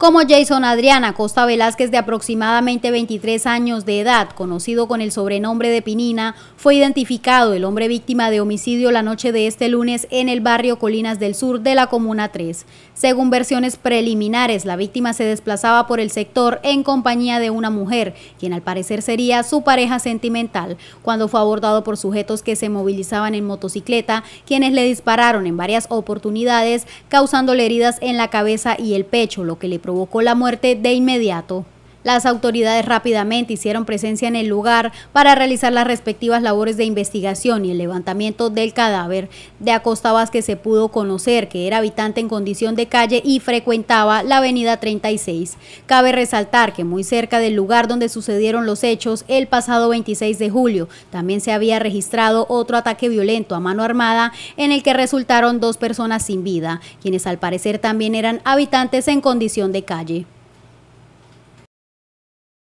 como Jason Adriana Costa Velázquez de aproximadamente 23 años de edad, conocido con el sobrenombre de Pinina, fue identificado el hombre víctima de homicidio la noche de este lunes en el barrio Colinas del Sur de la Comuna 3. Según versiones preliminares, la víctima se desplazaba por el sector en compañía de una mujer, quien al parecer sería su pareja sentimental, cuando fue abordado por sujetos que se movilizaban en motocicleta, quienes le dispararon en varias oportunidades, causándole heridas en la cabeza y el pecho, lo que le provocó la muerte de inmediato las autoridades rápidamente hicieron presencia en el lugar para realizar las respectivas labores de investigación y el levantamiento del cadáver. De Acosta Vázquez se pudo conocer que era habitante en condición de calle y frecuentaba la avenida 36. Cabe resaltar que muy cerca del lugar donde sucedieron los hechos, el pasado 26 de julio, también se había registrado otro ataque violento a mano armada en el que resultaron dos personas sin vida, quienes al parecer también eran habitantes en condición de calle.